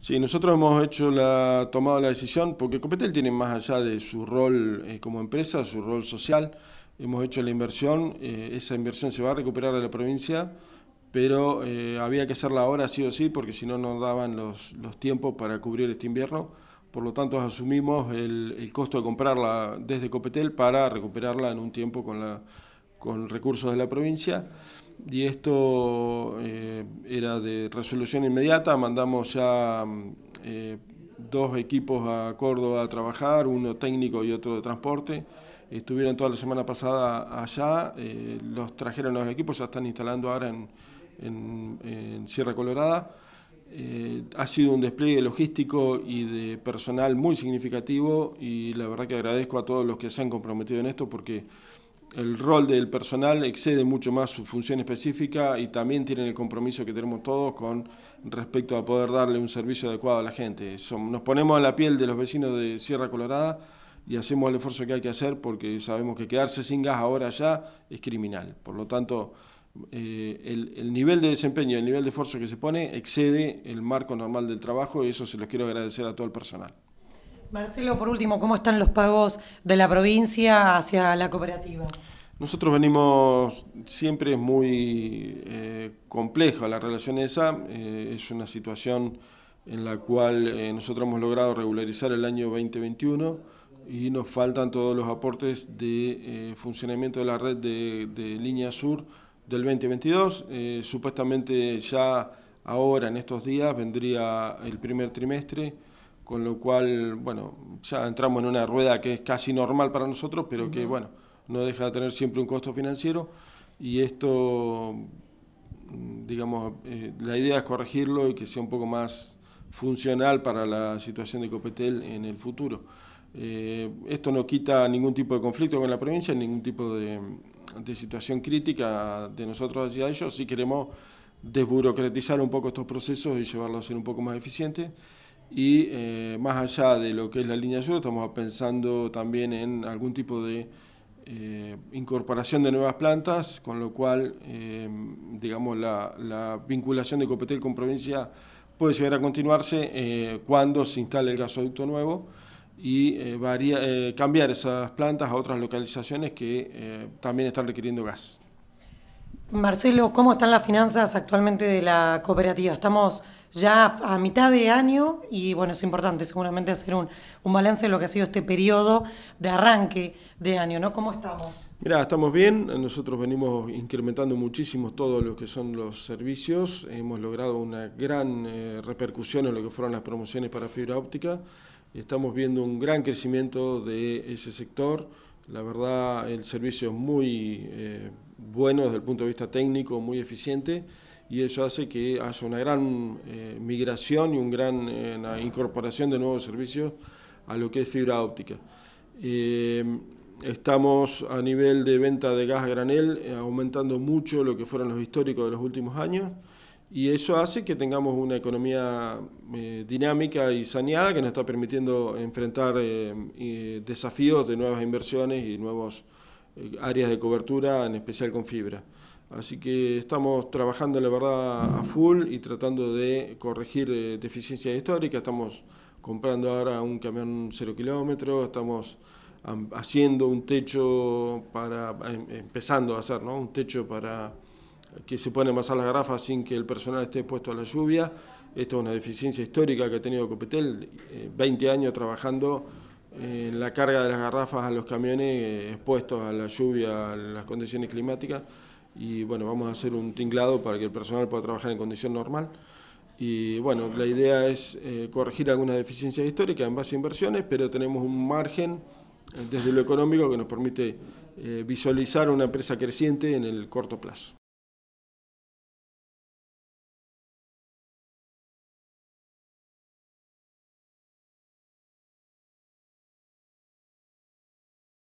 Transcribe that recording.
Sí, nosotros hemos hecho la, tomado la decisión porque Copetel tiene más allá de su rol eh, como empresa, su rol social. Hemos hecho la inversión, eh, esa inversión se va a recuperar de la provincia, pero eh, había que hacerla ahora sí o sí porque si no nos daban los, tiempos para cubrir este invierno. Por lo tanto, asumimos el, el costo de comprarla desde Copetel para recuperarla en un tiempo con la con recursos de la provincia y esto eh, era de resolución inmediata, mandamos ya mm, eh, dos equipos a Córdoba a trabajar, uno técnico y otro de transporte, estuvieron toda la semana pasada allá, eh, los trajeron los equipos, ya están instalando ahora en, en, en Sierra Colorada. ha sido un despliegue logístico y de personal muy significativo y la verdad que agradezco a todos los que se han comprometido en esto porque el rol del personal excede mucho más su función específica y también tienen el compromiso que tenemos todos con respecto a poder darle un servicio adecuado a la gente. nos ponemos a la piel de los vecinos de Sierra Colorada y hacemos el esfuerzo que hay que hacer porque sabemos que quedarse sin gas ahora ya es criminal. Por lo tanto, eh, el, el, nivel de desempeño, el nivel de esfuerzo que se pone excede el marco normal del trabajo y eso se los quiero agradecer a todo el personal. Marcelo, por último, ¿cómo están los pagos de la provincia hacia la cooperativa? Nosotros venimos, siempre es muy eh, compleja la relación esa, eh, es una situación en la cual eh, nosotros hemos logrado regularizar el año 2021 y nos faltan todos los aportes de funcionamiento de la red de, de línea sur del 2022. supuestamente ya ahora, en estos días, vendría el primer trimestre con lo cual, bueno, ya entramos en una rueda que es casi normal para nosotros, pero que, bueno, no deja de tener siempre un costo financiero y esto, mm, digamos, eh, la idea es corregirlo y que sea un poco más funcional para la situación de Copetel en el futuro. Eh, esto no quita ningún tipo de conflicto con la provincia, ningún tipo de, de situación crítica de nosotros hacia ellos, si queremos desburocratizar un poco estos procesos y llevarlos a ser un poco más eficientes. Y eh, más allá de lo que es la línea sur, estamos pensando también en algún tipo de eh, incorporación de nuevas plantas, con lo cual, eh, digamos, la, vinculación de Copetel con provincia puede llegar a continuarse cuando se instale el gasoducto nuevo y cambiar esas plantas a otras localizaciones que también están requiriendo gas. Marcelo, ¿cómo están las finanzas actualmente de la cooperativa? Estamos ya a mitad de año y bueno, es importante seguramente hacer un, balance de lo que ha sido este periodo de arranque de año, ¿no? ¿Cómo estamos? Mira, estamos bien, nosotros venimos incrementando muchísimo todo lo que son los servicios, hemos logrado una gran eh, repercusión en lo que fueron las promociones para fibra óptica, estamos viendo un gran crecimiento de ese sector, la verdad el servicio es muy... Eh, bueno desde el punto de vista técnico, muy eficiente, y eso hace que haya una gran eh, migración y una gran eh, incorporación de nuevos servicios a lo que es fibra óptica. Eh, estamos a nivel de venta de gas granel aumentando mucho lo que fueron los históricos de los últimos años, y eso hace que tengamos una economía dinámica y saneada que nos está permitiendo enfrentar desafíos de nuevas inversiones y nuevos eh, áreas de cobertura, en especial con fibra. Así que estamos trabajando, la verdad, a full y tratando de corregir eh, deficiencias históricas. Estamos comprando ahora un camión cero kilómetros, estamos haciendo un techo para, em, empezando a hacer, ¿no? Un techo para que se puedan envasar las garrafas sin que el personal esté expuesto a la lluvia. Esta es una deficiencia histórica que ha tenido Copetel, 20 eh, años trabajando eh, la carga de las garrafas a los camiones eh, expuestos a la lluvia, a las condiciones climáticas. Y bueno, vamos a hacer un tinglado para que el personal pueda trabajar en condición normal. Y bueno, la idea es eh, corregir algunas deficiencias históricas en base a inversiones, pero tenemos un margen desde lo económico que nos permite visualizar una empresa creciente en el corto plazo.